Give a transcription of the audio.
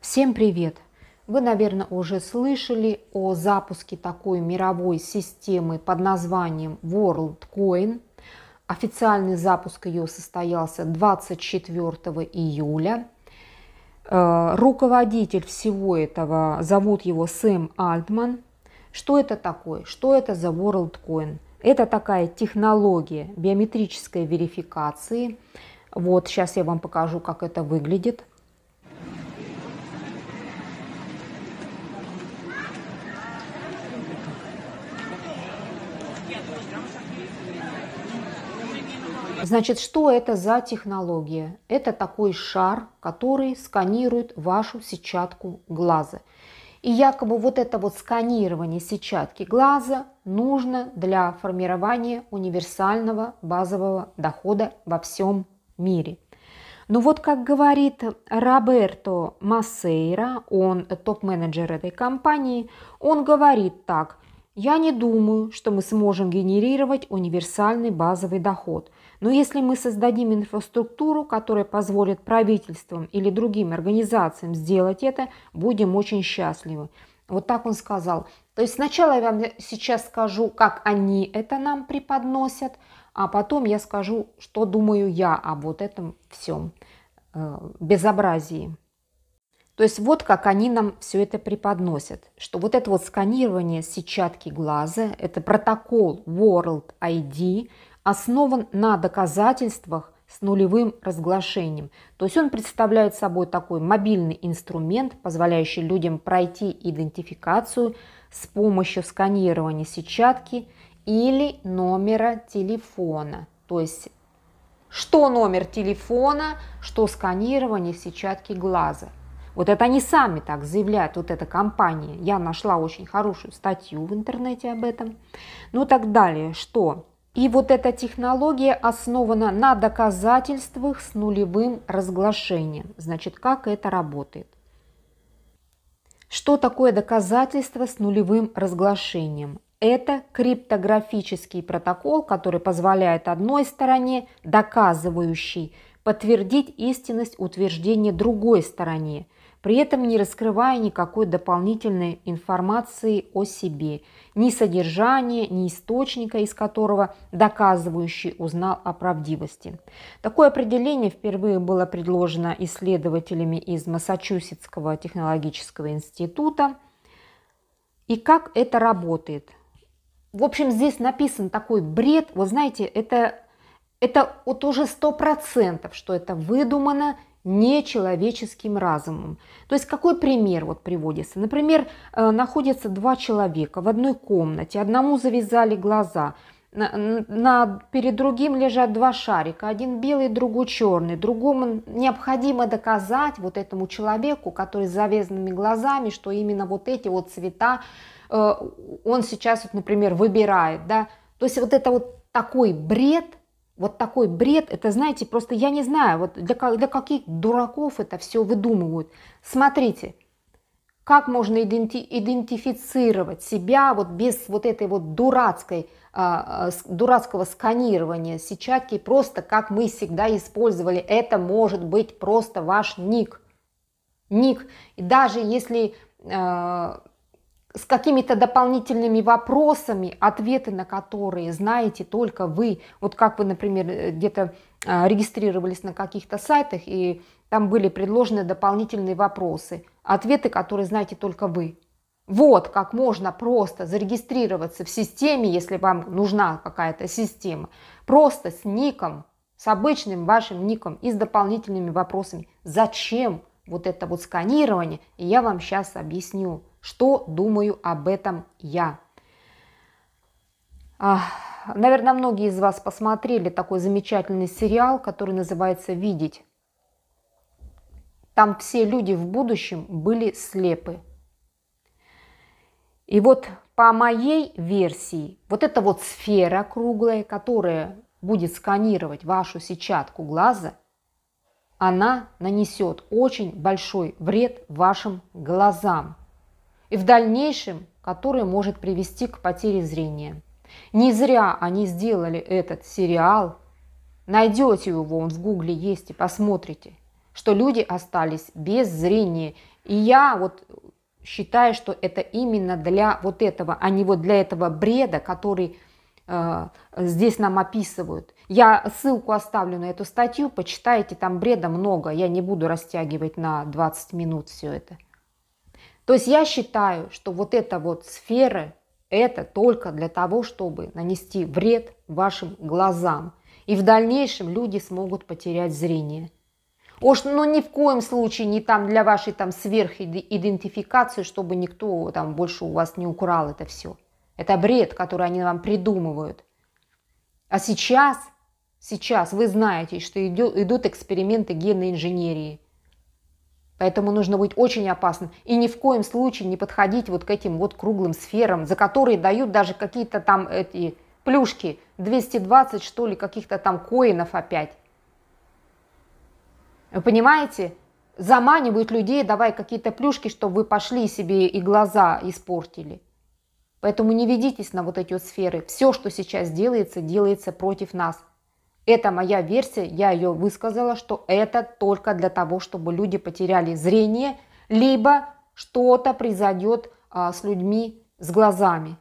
Всем привет! Вы, наверное, уже слышали о запуске такой мировой системы под названием WorldCoin. Официальный запуск ее состоялся 24 июля. Э, руководитель всего этого, зовут его Сэм Альтман. Что это такое? Что это за WorldCoin? Это такая технология биометрической верификации. Вот сейчас я вам покажу, как это выглядит – Значит, что это за технология? Это такой шар, который сканирует вашу сетчатку глаза. И якобы вот это вот сканирование сетчатки глаза нужно для формирования универсального базового дохода во всем мире. Но ну вот как говорит Роберто Массейра, он топ-менеджер этой компании, он говорит так, я не думаю, что мы сможем генерировать универсальный базовый доход. Но если мы создадим инфраструктуру, которая позволит правительствам или другим организациям сделать это, будем очень счастливы. Вот так он сказал. То есть сначала я вам сейчас скажу, как они это нам преподносят, а потом я скажу, что думаю я об вот этом всем э, безобразии. То есть вот как они нам все это преподносят, что вот это вот сканирование сетчатки глаза, это протокол World ID, основан на доказательствах с нулевым разглашением. То есть он представляет собой такой мобильный инструмент, позволяющий людям пройти идентификацию с помощью сканирования сетчатки или номера телефона. То есть что номер телефона, что сканирование сетчатки глаза. Вот это они сами так заявляют, вот эта компания. Я нашла очень хорошую статью в интернете об этом. Ну так далее, что и вот эта технология основана на доказательствах с нулевым разглашением. Значит, как это работает? Что такое доказательство с нулевым разглашением? Это криптографический протокол, который позволяет одной стороне, доказывающей, подтвердить истинность утверждения другой стороне – при этом не раскрывая никакой дополнительной информации о себе, ни содержания, ни источника, из которого доказывающий узнал о правдивости. Такое определение впервые было предложено исследователями из Массачусетского технологического института. И как это работает? В общем, здесь написан такой бред, Вы знаете, это, это вот уже сто процентов, что это выдумано – нечеловеческим разумом. То есть какой пример вот приводится? Например, э, находятся два человека в одной комнате, одному завязали глаза, на, на, перед другим лежат два шарика, один белый, другой черный. Другому необходимо доказать вот этому человеку, который с завязанными глазами, что именно вот эти вот цвета э, он сейчас, вот, например, выбирает. Да? То есть вот это вот такой бред – вот такой бред, это, знаете, просто я не знаю, вот для, для каких дураков это все выдумывают. Смотрите, как можно иденти, идентифицировать себя вот без вот этой вот дурацкой, э, дурацкого сканирования сетчатки, просто как мы всегда использовали, это может быть просто ваш ник. Ник. И даже если э, с какими-то дополнительными вопросами, ответы на которые знаете только вы. Вот как вы, например, э, где-то а, регистрировались на каких-то сайтах, и там были предложены дополнительные вопросы, ответы, которые знаете только вы. Вот как можно просто зарегистрироваться в системе, если вам нужна какая-то система, просто с ником, с обычным вашим ником и с дополнительными вопросами. Зачем вот это вот сканирование? И я вам сейчас объясню. Что думаю об этом я? наверное, многие из вас посмотрели такой замечательный сериал, который называется «Видеть». Там все люди в будущем были слепы. И вот по моей версии, вот эта вот сфера круглая, которая будет сканировать вашу сетчатку глаза, она нанесет очень большой вред вашим глазам и в дальнейшем, который может привести к потере зрения. Не зря они сделали этот сериал. Найдете его, он в гугле есть, и посмотрите, что люди остались без зрения. И я вот считаю, что это именно для вот этого, а не вот для этого бреда, который э, здесь нам описывают. Я ссылку оставлю на эту статью, почитайте, там бреда много, я не буду растягивать на 20 минут все это. То есть я считаю, что вот эта вот сфера, это только для того, чтобы нанести вред вашим глазам. И в дальнейшем люди смогут потерять зрение. Уж, но ну, ни в коем случае не там для вашей там сверхидентификации, чтобы никто там больше у вас не украл это все. Это бред, который они вам придумывают. А сейчас, сейчас вы знаете, что идет, идут эксперименты генной инженерии – Поэтому нужно быть очень опасным и ни в коем случае не подходить вот к этим вот круглым сферам, за которые дают даже какие-то там эти плюшки, 220 что ли каких-то там коинов опять. Вы понимаете? Заманивают людей, давай какие-то плюшки, чтобы вы пошли себе и глаза испортили. Поэтому не ведитесь на вот эти вот сферы. Все, что сейчас делается, делается против нас. Это моя версия, я ее высказала, что это только для того, чтобы люди потеряли зрение, либо что-то произойдет а, с людьми с глазами.